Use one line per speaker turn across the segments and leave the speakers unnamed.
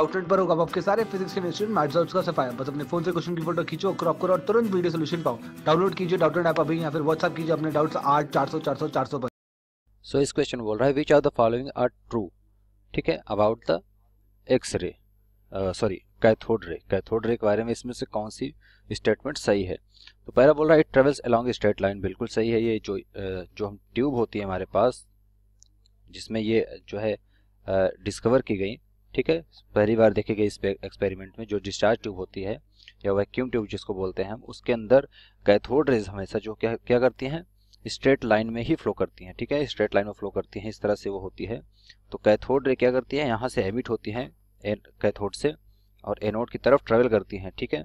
outlet पर होगा आपके सारे फिजिक्स केमिस्ट्री मैथ्स और उसका सफाया बस अपने फोन से क्वेश्चन की फोटो खींचो क्रॉप करो और तुरंत वीडियो सोल्यूशन पाओ डाउनलोड कीजिए डाउटलेट ऐप अभी या फिर व्हाट्सअप कीजिए अपने डाउट्स आठ चार सौ चार सौ चार सौ पर सो इस क्वेश्चन बोल रहा है which are the following are true ठीक है about the X ray sorry cathode ray cathode ray के बारे में इसमें से कौन सी स्टेटमेंट सही है तो पहला बोल रहा है it travels along straight line बिल्कुल सही है ये जो uh, जो हम ट्यूब होती है हमारे पास जिसमें ये जो है डिस्कवर uh, की गई ठीक है पहली बार देखे गए इस एक्सपेरिमेंट में जो डिस्चार्ज ट्यूब होती है या वैक्यूम ट्यूब जिसको बोलते हैं हम उसके अंदर कैथोड रेज हमेशा जो क्या क्या करती हैं स्ट्रेट लाइन में ही फ्लो करती हैं ठीक है स्ट्रेट लाइन में फ्लो करती हैं इस तरह से वो होती है तो कैथोड रे क्या करती है यहाँ से एमिट होती हैं कैथोड से और एनोड की तरफ ट्रेवल करती हैं ठीक है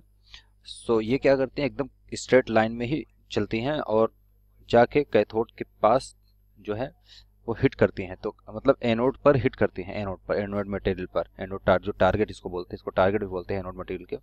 सो so, ये क्या करती हैं एकदम स्ट्रेट लाइन में ही चलती हैं और जाके कैथोड के पास जो है वो हिट करती हैं तो मतलब एनोड पर हिट करती हैं एनोड पर एनोड मटेरियल पर एनोड टार, जो टारगेट इसको बोलते हैं इसको टारगेट भी बोलते हैं एनोड मटेरियल के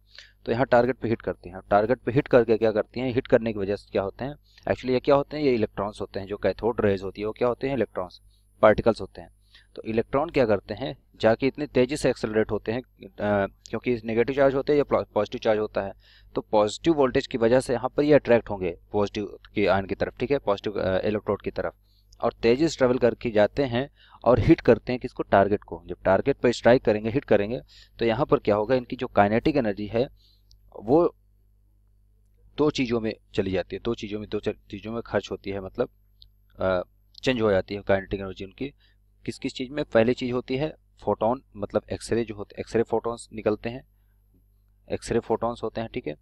तो यहाँ टारगेट पे हिट करती हैं टारगेट पे हिट करके क्या करती हैं हिट करने की वजह से क्या होते हैं एक्चुअली ये क्या होते हैं ये इलेक्ट्रॉन्स होते हैं जो कैथोड रेज होती है वो क्या होते हैं इलेक्ट्रॉन्स पार्टिकल्स होते हैं तो इलेक्ट्रॉन क्या करते हैं जाके इतनी तेज़ी से एक्सेलरेट होते हैं आ, क्योंकि नेगेटिव चार्ज होते हैं या पॉजिटिव चार्ज होता है तो पॉजिटिव वोल्टेज की वजह से यहाँ पर ये अट्रैक्ट होंगे पॉजिटिव के आयन की तरफ ठीक है पॉजिटिव इलेक्ट्रोड की तरफ और तेजी से ट्रेवल करके जाते हैं और हिट करते हैं किसको टारगेट को जब टारगेट पर स्ट्राइक करेंगे हिट करेंगे तो यहाँ पर क्या होगा इनकी जो काइनेटिक एनर्जी है वो दो चीज़ों में चली जाती है दो चीज़ों में दो चीज़ों में खर्च होती है मतलब चेंज हो जाती है काइनेटिक एनर्जी उनकी किस किस चीज़ में पहली चीज़ होती है फोटोन मतलब एक्सरे जो होते एक्सरे फोटोन्स निकलते हैं एक्सरे फोटोन्स होते हैं ठीक है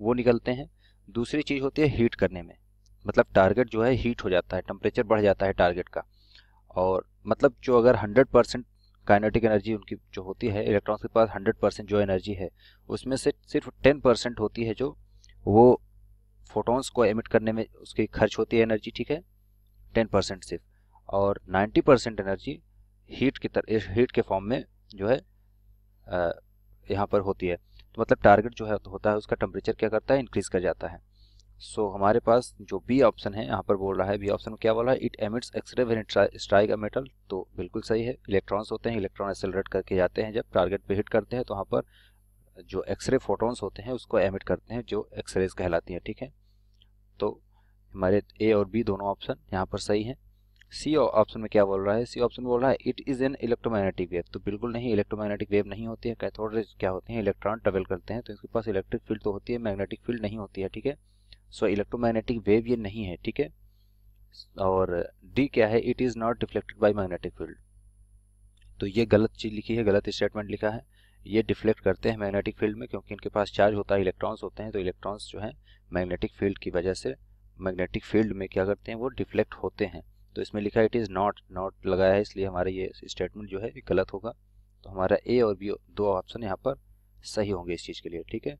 वो निकलते हैं दूसरी चीज़ होती है हीट करने में मतलब टारगेट जो है हीट हो जाता है टेम्परेचर बढ़ जाता है टारगेट का और मतलब जो अगर हंड्रेड परसेंट काइनेटिक एनर्जी उनकी जो होती है इलेक्ट्रॉन्स के पास हंड्रेड परसेंट जो एनर्जी है उसमें से सिर्फ टेन परसेंट होती है जो वो फोटोन्स को एमिट करने में उसकी खर्च होती है एनर्जी ठीक है टेन परसेंट सिर्फ और नाइन्टी परसेंट एनर्जी हीट की तरह हीट के फॉर्म में जो है यहाँ पर होती है तो मतलब टारगेट जो है होता है उसका टेम्परेचर क्या करता है इंक्रीज़ कर जाता है सो so, हमारे पास जो बी ऑप्शन है यहाँ पर बोल रहा है बी ऑप्शन क्या बोल रहा है it emits X ray when it strike a metal तो बिल्कुल सही है इलेक्ट्रॉन्स होते हैं इलेक्ट्रॉन एक्सेलरेट करके जाते हैं जब टारगेट पे हिट करते हैं तो वहाँ पर जो एक्सरे फोटोन्स होते हैं उसको एमिट करते हैं जो एक्सरेज कहलाती हैं ठीक है तो हमारे ए और बी दोनों ऑप्शन यहाँ पर सही हैं सी ऑप्शन में क्या बोल रहा है सी ऑप्शन बोल रहा है it is an electromagnetic wave तो बिल्कुल नहीं इलेक्ट्रोमैग्नेटिक वेव नहीं होती है कैथोड रेज क्या होते हैं इलेक्ट्रॉन ट्रेवल करते हैं तो इसके पास इलेक्ट्रिक फील्ड तो होती है मैग्नेटिक फील्ड नहीं होती है ठीक है सो इलेक्ट्रोमैग्नेटिक वेव ये नहीं है ठीक है और डी क्या है it is not deflected by magnetic field तो ये गलत चीज़ लिखी है गलत स्टेटमेंट लिखा है ये डिफ्लेक्ट करते हैं मैग्नेटिक फील्ड में क्योंकि इनके पास चार्ज होता है इलेक्ट्रॉन्स होते हैं तो इलेक्ट्रॉन्स जो हैं मैग्नेटिक फील्ड की वजह से मैग्नेटिक फील्ड में क्या करते हैं वो डिफ्लेक्ट होते हैं तो इसमें लिखा इट इज़ नॉट नॉट लगाया है इसलिए हमारा ये स्टेटमेंट जो है गलत होगा तो हमारा ए और बी दो ऑप्शन यहाँ पर सही होंगे इस चीज़ के लिए ठीक है